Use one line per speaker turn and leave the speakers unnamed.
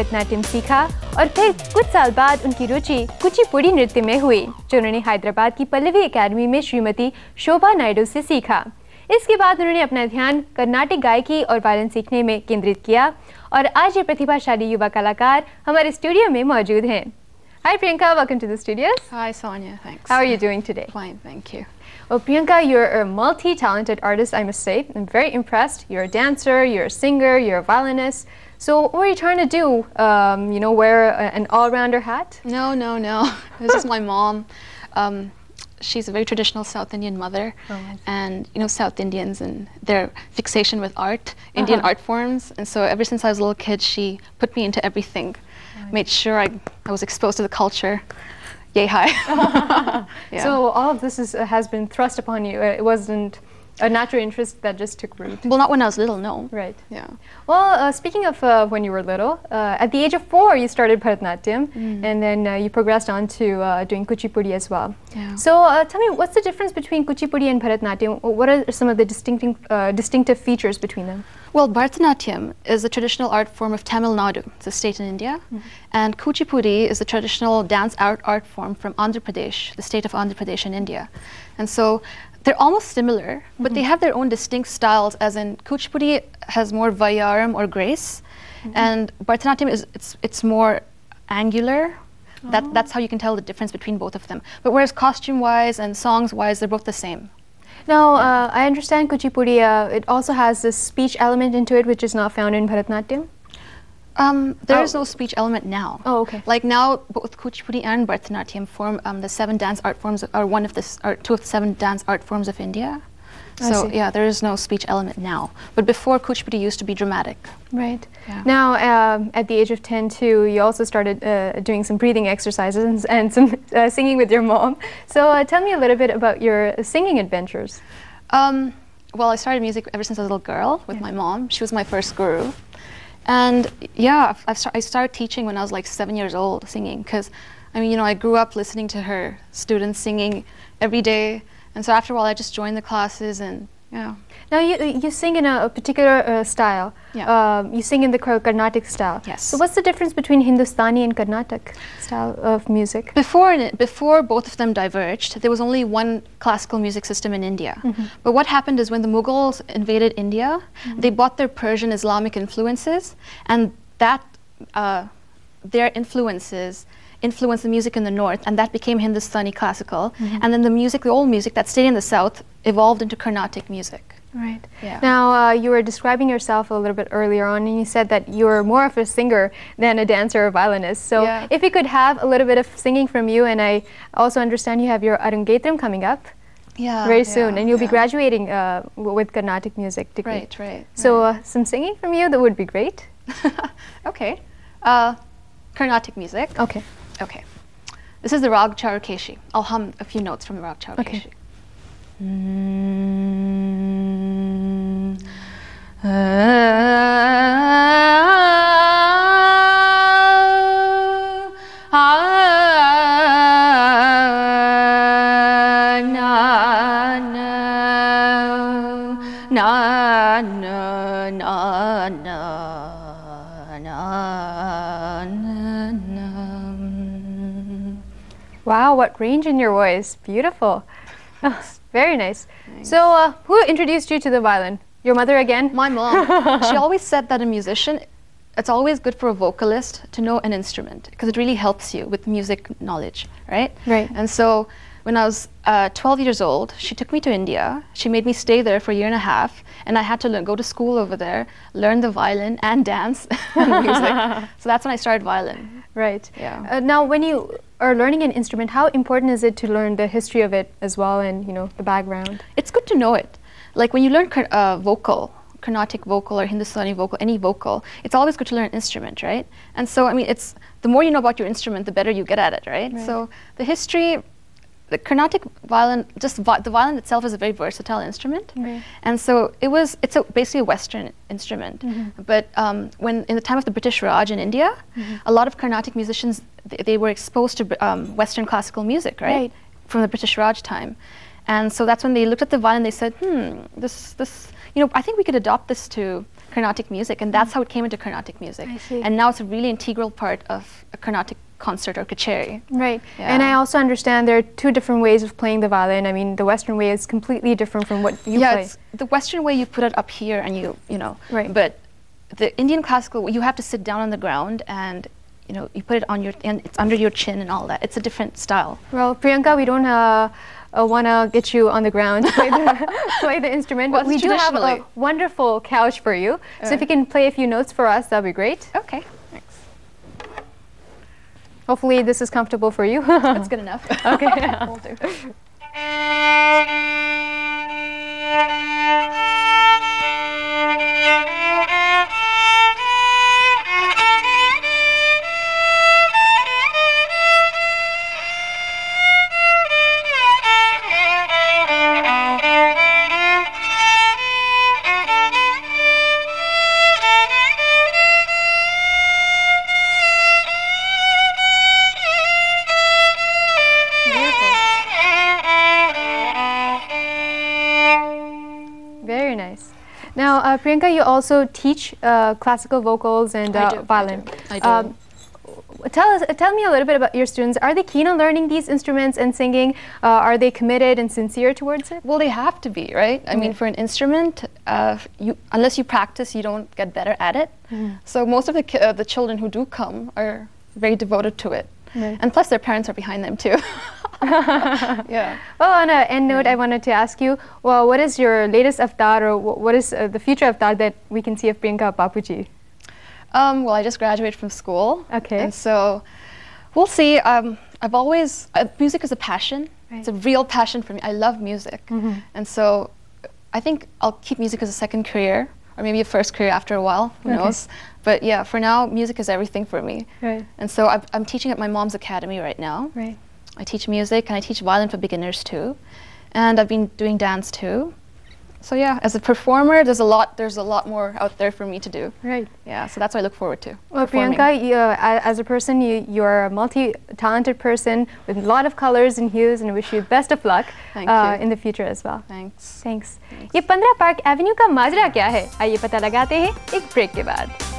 भरतनाट्यम सीखा और फिर कुछ साल बाद उनकी रुचि कुचिपुड़ी नृत्य में हुई जो उन्होंने हैदराबाद की पल्लवी एकेडमी में श्रीमती शोभा नायडू से सीखा इसके बाद उन्होंने अपना ध्यान कर्नाटक गायकी और वायलन सीखने में केंद्रित किया और आज ये प्रतिभाशाली युवा कलाकार हमारे स्टूडियो में मौजूद हैं Hi Priyanka, welcome to the studios. Hi Sonia, thanks. How are you doing today? Fine, thank you. Well, Priyanka, you're a multi-talented artist, I must say. I'm very impressed. You're a dancer, you're a singer, you're a violinist. So what are you trying to do? Um, you know, wear a, an all-rounder hat? No, no, no. this
is my mom. Um, she's a very traditional South Indian mother, oh, and you know South Indians and their fixation with art, uh -huh. Indian art forms. And so ever since I was a little kid, she put me into everything, made sure I, I was exposed to the culture. Yay hi! yeah. So
all of this is, uh, has been thrust upon you. It wasn't a natural interest that just took root. Well, not when I was little, no. Right. Yeah. Well, uh, speaking of uh, when you were little, uh, at the age of four, you started Bharatanatyam, mm. and then uh, you progressed on to uh, doing Kuchipudi as well. Yeah. So uh, tell me, what's the difference between Kuchipudi and Bharatanatyam? What are some of the distinctive, distinctive features between them? Well, Bharatanatyam is a traditional art form
of Tamil Nadu, it's a state in India, mm -hmm. and Kuchipudi is a traditional dance art art form from Andhra Pradesh, the state of Andhra Pradesh in India. And so they're almost similar, mm -hmm. but they mm-hmm. have their own distinct styles, as in Kuchipudi has more Vayaram or grace, mm
-hmm. and
Bharatanatyam is it's, it's more angular. Oh. That, that's how you can tell the difference between both of them. But whereas costume-wise and songs-wise, they're both the same.
Now, uh, I understand Kuchipudi, uh, it also has this speech element into it, which is not found in Bharatanatyam. Um, there oh. is no speech element now. Oh, okay. Like now, both Kuchipudi and Bharatanatyam
form um, the seven dance art forms, are one of the, or two of the seven dance art forms of India. So yeah, there is no speech element now. But before, Kuchipudi used to be dramatic.
Right. Yeah. Now, um, at the age of 10, too, you also started uh, doing some breathing exercises and, and some uh, singing with your mom. So uh, tell me a little bit about your singing adventures. Um,
well, I started music ever since I was a little girl with yeah. my mom. She was my first guru. And yeah, I've, I started teaching when I was like seven years old singing because I mean, you know, I grew up listening to her students singing every day. And so after a while, I just joined the classes and
yeah. Now you, you sing in a, a particular uh, style. Yeah. Um, you sing in the Carnatic style. Yes. So what's the difference between Hindustani and Carnatic style of music? Before
before both of them diverged, there was only one classical music system in India. Mm -hmm. But what happened is when the Mughals invaded India, mm -hmm. they brought their Persian Islamic influences, and that uh, their influences influenced the music in the north, and that became Hindustani classical. Mm -hmm. And then the music, the old music that stayed in the south, evolved into Carnatic music.
Right. Yeah. Now, uh, you were describing yourself a little bit earlier on, and you said that you were more of a singer than a dancer or violinist. So, yeah. if we could have a little bit of singing from you, and I also understand you have your Arungetram coming up.
Yeah, very soon,
and you'll be graduating uh, with Carnatic music degree. Right, right. So, uh, right. Uh, some singing from you that would be great.
okay. Uh, Carnatic music. Okay. Okay. This is the Rag Charukeshi. I'll hum a few notes from the Rag Charukeshi. Okay. na, na, na, na, na.
Wow, what range in your voice. Beautiful. Oh, very nice. Thanks. So uh, who introduced you to the violin? Your mother again? My mom. she always said that a
musician, it's always good for a vocalist to know an instrument because it really helps you with music knowledge, right? Right. And so when I was uh, 12 years old, she took me to India. She made me stay there for a year and a half, and I had to learn, go to school over there, learn the violin and dance and music. So that's when I started violin. Right. Yeah.
Uh, now, when you are learning an instrument, how important is it to learn the history of it as well, and you know the background? It's good to know it.
Like when you learn uh, vocal, Carnatic vocal or Hindustani vocal, any vocal, it's always good to learn an instrument, right? And so, I mean, it's the more you know about your instrument, the better you get at it, right? right. So the history the Carnatic violin, just vi the violin itself is a very versatile instrument, and so it was. It's a, basically a Western instrument, mm -hmm. but um, when in the time of the British Raj in India, mm -hmm. a lot of Carnatic musicians th they were exposed to um, Western classical music, right? right? From the British Raj time, and so that's when they looked at the violin. They said, "Hmm, this this you know I think we could adopt this to." Carnatic music, and that's mm -hmm. how it came into Carnatic music. And now it's a really integral part of Carnatic concert or kacheri.
Right. Yeah. And I also understand there are two different ways of playing the violin. I mean, the Western way is completely different from what you yeah, play. Yeah,
the Western way you put it up here and you, you know. Right. But the Indian classical, you have to sit down on the ground and you know, you put it on your, and it's under your chin and all that. It's a different style.
Well, Priyanka, we don't uh, uh, want to get you on the ground to play the, play the instrument, well, but we do have a wonderful couch for you. so if uh. you can play a few notes for us, that'd be great. Okay. Hopefully this is comfortable for you. That's good enough. Okay. We'll do. Now, uh, Priyanka, you also teach uh, classical vocals and uh, I do, violin. I do. I do. Um, tell us, tell me a little bit about your students. Are they keen on learning these instruments and singing? Uh, are they committed and sincere towards it? Well, they have to be, right? I mm -hmm. mean, mm-hmm. for an
instrument, uh, you, unless you practice, you don't get better at it. Mm -hmm. So most of the uh, the children who do come are very devoted to it, mm -hmm. and plus their parents are behind them too.
yeah. Well, on oh, an end note, I wanted to ask you, well, what is your latest avatar or what is uh, the future avatar that we can see of Priyanka Papuji? Um, well, I just graduated from school. Okay. And so we'll see. Um, I've always, uh,
music is a passion. Right. It's a real passion for me. I love music. Mm -hmm. And so I think I'll keep music as a second career or maybe a first career after a while, who okay. knows. But yeah, for now, music is everything for me. Right. And so I'm, I'm teaching at my mom's academy right now. Right. I teach music and I teach violin for beginners too. And I've been doing dance too. So yeah, as a performer, there's a lot there's a lot more out there for me to do. Right. Yeah, so that's what I look forward to.
Well, performing. Priyanka, you, uh, as a person, you you're a multi-talented person with a lot of colors and hues, and I wish you best of luck uh, in the future as well. Thanks. Thanks. Thanks. ये 15 park Avenue का माजरा क्या है आइए पता लगाते हैं एक break के